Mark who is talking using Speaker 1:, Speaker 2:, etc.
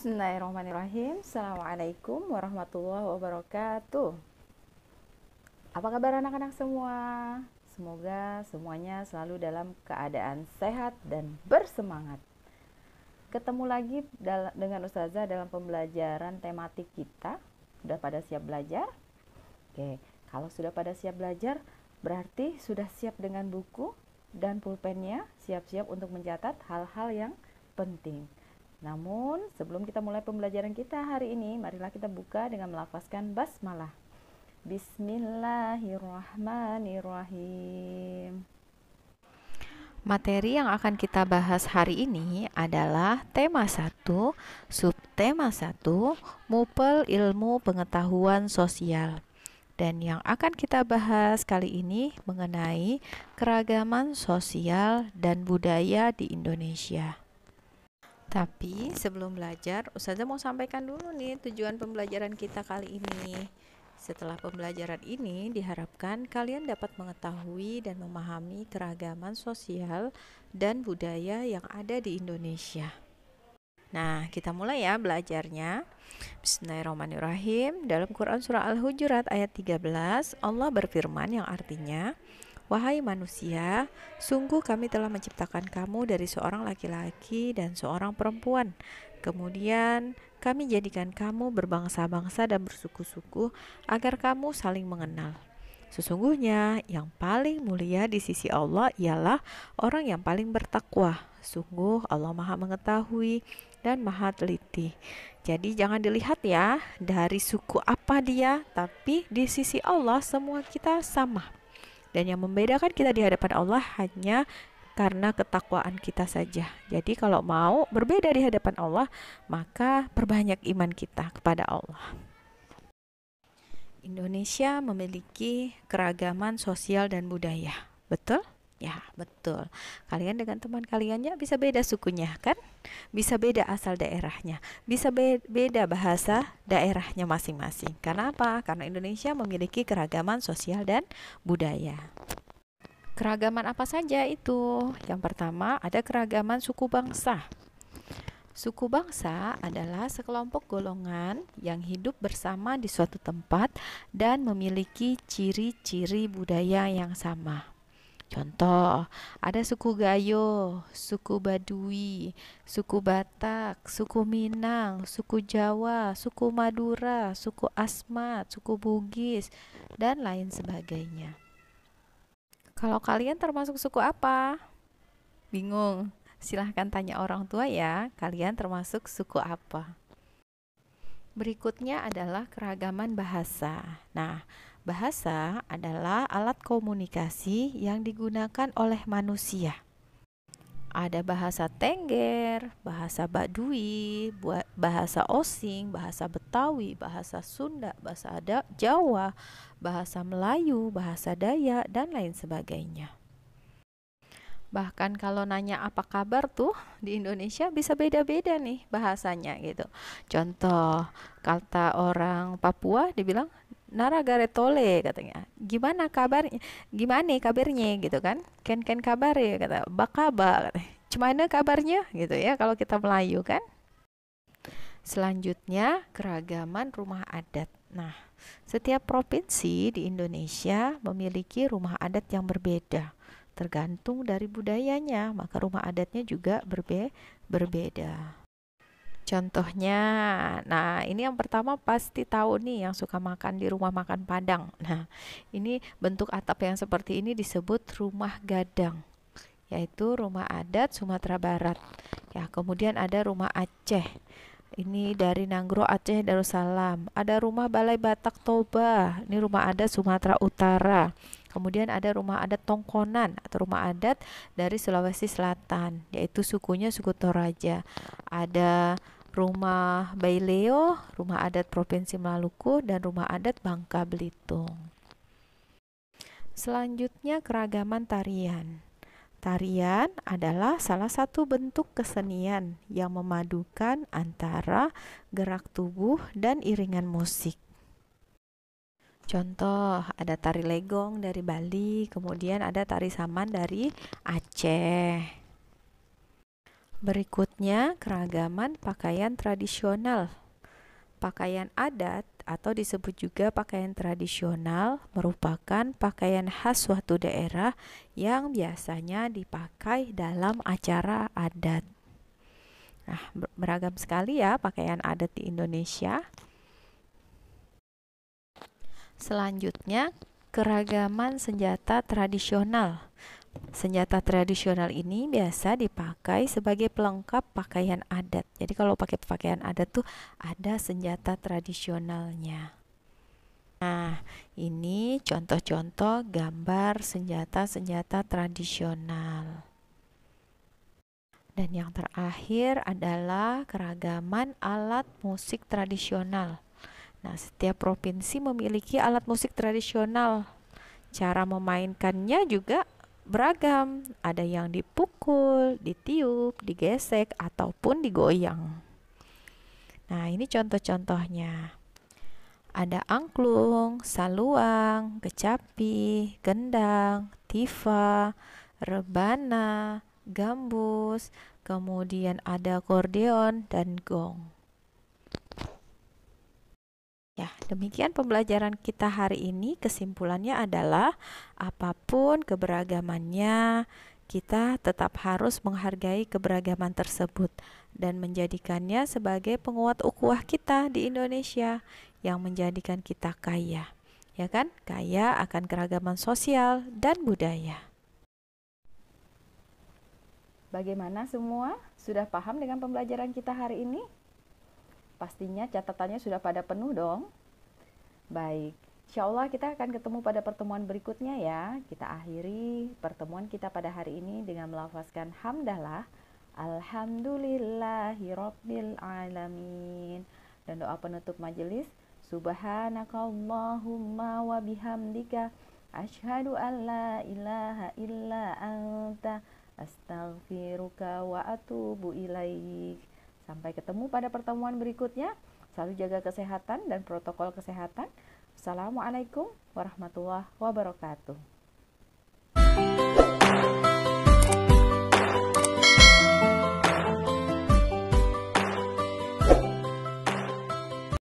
Speaker 1: Bismillahirrahmanirrahim Assalamualaikum warahmatullahi wabarakatuh Apa kabar anak-anak semua? Semoga semuanya selalu dalam keadaan sehat dan bersemangat Ketemu lagi dengan Ustazah dalam pembelajaran tematik kita Sudah pada siap belajar? Oke, kalau sudah pada siap belajar Berarti sudah siap dengan buku dan pulpennya Siap-siap untuk mencatat hal-hal yang penting namun, sebelum kita mulai pembelajaran kita hari ini, marilah kita buka dengan melafazkan basmalah. Bismillahirrahmanirrahim. Materi yang akan kita bahas hari ini adalah tema 1, subtema 1, mupel ilmu pengetahuan sosial. Dan yang akan kita bahas kali ini mengenai keragaman sosial dan budaya di Indonesia. Tapi sebelum belajar, Ustazah mau sampaikan dulu nih tujuan pembelajaran kita kali ini. Setelah pembelajaran ini, diharapkan kalian dapat mengetahui dan memahami keragaman sosial dan budaya yang ada di Indonesia. Nah, kita mulai ya belajarnya. Bismillahirrahmanirrahim. Dalam Quran surah Al-Hujurat ayat 13, Allah berfirman yang artinya, Wahai manusia, sungguh kami telah menciptakan kamu dari seorang laki-laki dan seorang perempuan. Kemudian kami jadikan kamu berbangsa-bangsa dan bersuku-suku agar kamu saling mengenal. Sesungguhnya yang paling mulia di sisi Allah ialah orang yang paling bertakwa. Sungguh Allah Maha mengetahui dan maha teliti. Jadi jangan dilihat ya dari suku apa dia, tapi di sisi Allah semua kita sama. Dan yang membedakan kita di hadapan Allah hanya karena ketakwaan kita saja. Jadi kalau mau berbeda di hadapan Allah, maka perbanyak iman kita kepada Allah. Indonesia memiliki keragaman sosial dan budaya. Betul? Ya, betul. Kalian dengan teman kaliannya bisa beda sukunya, kan? Bisa beda asal daerahnya, bisa be beda bahasa daerahnya masing-masing. Karena apa? Karena Indonesia memiliki keragaman sosial dan budaya. Keragaman apa saja itu? Yang pertama, ada keragaman suku bangsa. Suku bangsa adalah sekelompok golongan yang hidup bersama di suatu tempat dan memiliki ciri-ciri budaya yang sama. Contoh, ada suku Gayo, suku Badui, suku Batak, suku Minang, suku Jawa, suku Madura, suku Asmat, suku Bugis, dan lain sebagainya. Kalau kalian termasuk suku apa? Bingung? Silahkan tanya orang tua ya, kalian termasuk suku apa? Berikutnya adalah keragaman bahasa. Nah, Bahasa adalah alat komunikasi yang digunakan oleh manusia. Ada bahasa Tengger, bahasa Badui, bahasa Osing, bahasa Betawi, bahasa Sunda, bahasa Jawa, bahasa Melayu, bahasa Dayak, dan lain sebagainya. Bahkan kalau nanya apa kabar tuh di Indonesia bisa beda-beda nih bahasanya gitu. Contoh kata orang Papua dibilang Nara Garetole katanya. Gimana kabarnya? Gimana kabarnya gitu kan? Ken ken kabar ya kata. Bakaba katanya. Cumana kabarnya gitu ya kalau kita Melayu kan. Selanjutnya keragaman rumah adat. Nah, setiap provinsi di Indonesia memiliki rumah adat yang berbeda tergantung dari budayanya, maka rumah adatnya juga berbe berbeda. Contohnya, nah ini yang pertama pasti tahu nih yang suka makan di rumah makan Padang. Nah, ini bentuk atap yang seperti ini disebut rumah gadang, yaitu rumah adat Sumatera Barat. Ya, kemudian ada rumah Aceh. Ini dari Nanggro Aceh Darussalam. Ada rumah Balai Batak Toba. Ini rumah adat Sumatera Utara. Kemudian ada rumah adat Tongkonan atau rumah adat dari Sulawesi Selatan, yaitu sukunya suku Toraja. Ada rumah Baileo, rumah adat Provinsi Maluku, dan rumah adat Bangka Belitung. Selanjutnya keragaman tarian. Tarian adalah salah satu bentuk kesenian yang memadukan antara gerak tubuh dan iringan musik. Contoh, ada tari legong dari Bali, kemudian ada tari saman dari Aceh. Berikutnya, keragaman pakaian tradisional. Pakaian adat atau disebut juga pakaian tradisional merupakan pakaian khas suatu daerah yang biasanya dipakai dalam acara adat. Nah, beragam sekali ya pakaian adat di Indonesia. Selanjutnya, keragaman senjata tradisional. Senjata tradisional ini biasa dipakai sebagai pelengkap pakaian adat. Jadi kalau pakai pakaian adat tuh ada senjata tradisionalnya. Nah, ini contoh-contoh gambar senjata-senjata tradisional. Dan yang terakhir adalah keragaman alat musik tradisional. Nah, setiap provinsi memiliki alat musik tradisional. Cara memainkannya juga beragam, ada yang dipukul, ditiup, digesek, ataupun digoyang. Nah, ini contoh-contohnya. Ada angklung, saluang, kecapi, gendang, tifa, rebana, gambus, kemudian ada kordeon dan gong. Ya, demikian pembelajaran kita hari ini. Kesimpulannya adalah apapun keberagamannya, kita tetap harus menghargai keberagaman tersebut dan menjadikannya sebagai penguat ukuah kita di Indonesia yang menjadikan kita kaya. Ya kan? Kaya akan keragaman sosial dan budaya. Bagaimana semua? Sudah paham dengan pembelajaran kita hari ini? Pastinya catatannya sudah pada penuh dong. Baik, insya Allah kita akan ketemu pada pertemuan berikutnya ya. Kita akhiri pertemuan kita pada hari ini dengan melafazkan hamdalah. Alhamdulillahirabbil alamin. Dan doa penutup majelis, subhanakallahumma wa bihamdika asyhadu an la ilaha illa anta astaghfiruka wa atubu ilaik. Sampai ketemu pada pertemuan berikutnya. Selalu jaga kesehatan dan protokol kesehatan. Assalamualaikum warahmatullahi wabarakatuh.